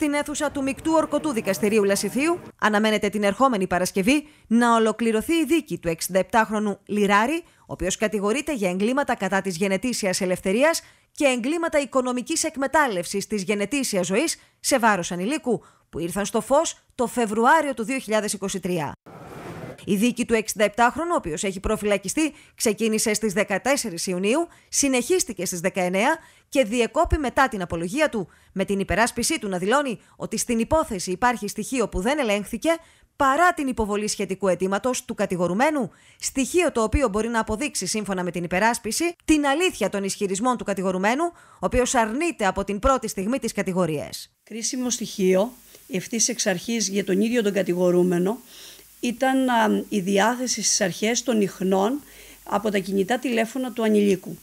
στην αίθουσα του Μικτού Ορκωτού Δικαστηρίου Λασιθίου. Αναμένεται την ερχόμενη Παρασκευή να ολοκληρωθεί η δίκη του 67χρονου Λιράρη, ο οποίος κατηγορείται για εγκλήματα κατά της γενετήσιας ελευθερίας και εγκλήματα οικονομικής εκμετάλλευσης της γενετήσιας ζωής σε βάρος ανηλίκου, που ήρθαν στο φως το Φεβρουάριο του 2023. Η δίκη του 67χρονου, ο οποίος έχει προφυλακιστεί, ξεκίνησε στις 14 Ιουνίου, συνεχίστηκε στις 19 και διεκόπη μετά την απολογία του, με την υπεράσπιση του να δηλώνει ότι στην υπόθεση υπάρχει στοιχείο που δεν ελέγχθηκε παρά την υποβολή σχετικού αιτήματος του κατηγορουμένου, στοιχείο το οποίο μπορεί να αποδείξει σύμφωνα με την υπεράσπιση την αλήθεια των ισχυρισμών του κατηγορουμένου, ο οποίος αρνείται από την πρώτη στιγμή τις κατηγορίες. Κρίσιμο στοιχείο ευθύς εξ αρχής για τον ίδιο τον κατηγορούμενο ήταν η διάθεση στις αρχές των ιχνών από τα κινητά τηλέφωνα του ανηλίκου.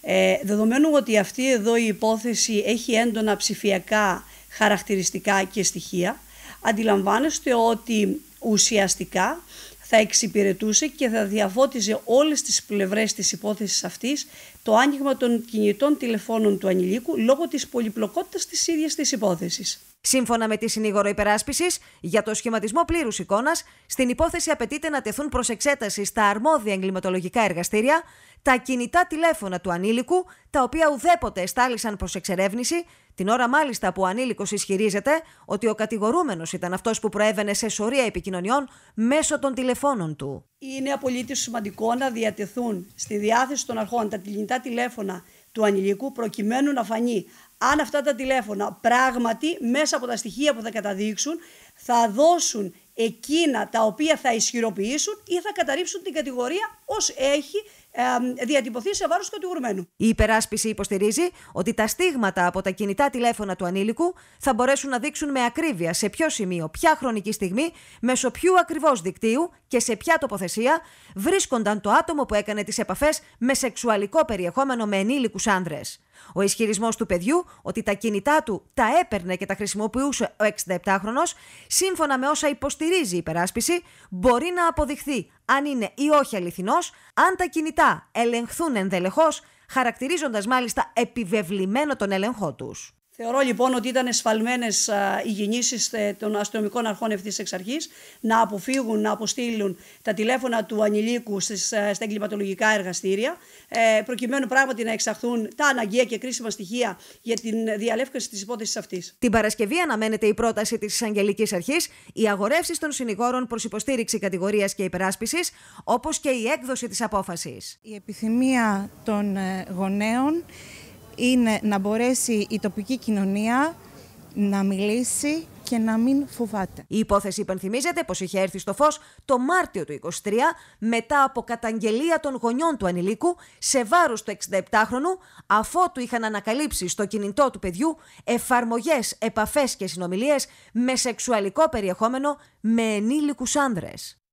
Ε, δεδομένου ότι αυτή εδώ η υπόθεση έχει έντονα ψηφιακά χαρακτηριστικά και στοιχεία, αντιλαμβάνεστε ότι ουσιαστικά θα εξυπηρετούσε και θα διαφώτιζε όλες τις πλευρές της υπόθεσης αυτής το άνοιγμα των κινητών τηλεφώνων του ανηλίκου λόγω της πολυπλοκότητας της ίδιας της υπόθεσης. Σύμφωνα με τη συνήγορο υπεράσπισης, για το σχηματισμό πλήρους εικόνας, στην υπόθεση απαιτείται να τεθούν προς εξέταση στα αρμόδια εγκληματολογικά εργαστήρια τα κινητά τηλέφωνα του ανήλικου, τα οποία ουδέποτε εστάλησαν προς εξερεύνηση, την ώρα μάλιστα που ο ανήλικος ισχυρίζεται ότι ο κατηγορούμενος ήταν αυτός που προέβαινε σε σωρία επικοινωνιών μέσω των τηλεφώνων του. Είναι απολύτως σημαντικό να διατεθούν στη διάθεση των αρχών τα κινητά τηλέφωνα του ανηλικού προκειμένου να φανεί αν αυτά τα τηλέφωνα πράγματι μέσα από τα στοιχεία που θα καταδείξουν θα δώσουν εκείνα τα οποία θα ισχυροποιήσουν ή θα καταρρύψουν την κατηγορία ως έχει διατυπωθεί σε βάρος κατηγορουμένου. Η υπεράσπιση υποστηρίζει ότι τα στίγματα από τα κινητά τηλέφωνα του ανήλικου θα μπορέσουν να δείξουν με ακρίβεια σε ποιο σημείο, ποια χρονική στιγμή, μέσω ποιου ακριβώς δικτύου και σε ποια τοποθεσία βρίσκονταν το άτομο που έκανε τις επαφές με σεξουαλικό περιεχόμενο με ενήλικους άνδρες. Ο ισχυρισμός του παιδιού ότι τα κινητά του τα έπαιρνε και τα χρησιμοποιούσε ο 67χρονο, σύμφωνα με όσα υποστηρίζει η υπεράσπιση, μπορεί να αποδειχθεί αν είναι ή όχι αληθινός, αν τα κινητά ελεγχθούν ενδελεχώς, χαρακτηρίζοντας μάλιστα επιβεβλημένο τον έλεγχό τους. Θεωρώ λοιπόν ότι ήταν εσφαλμένες οι γεννήσεις ε, των αστυνομικών αρχών ευθύς εξ αρχής να αποφύγουν, να αποστείλουν τα τηλέφωνα του ανηλίκου στις, ε, στα εγκληματολογικά εργαστήρια, ε, προκειμένου πράγματι να εξαχθούν τα αναγκαία και κρίσιμα στοιχεία για την διαλεύκανση της υπόθεσης αυτής. Την Παρασκευή αναμένεται η πρόταση της Εισαγγελική Αρχή, οι αγορεύσει των συνηγόρων προς υποστήριξη κατηγορίας και υπεράσπισης, όπως και η έκδοση της απόφασης. Η επιθυμία των γονέων είναι να μπορέσει η τοπική κοινωνία να μιλήσει και να μην φοβάται. Η υπόθεση υπενθυμίζεται πως είχε έρθει στο φως το Μάρτιο του 23 μετά από καταγγελία των γονιών του ανηλίκου σε βάρος του 67χρονου αφότου είχαν ανακαλύψει στο κινητό του παιδιού εφαρμογές, επαφές και συνομιλίες με σεξουαλικό περιεχόμενο με ενήλικους άνδρες.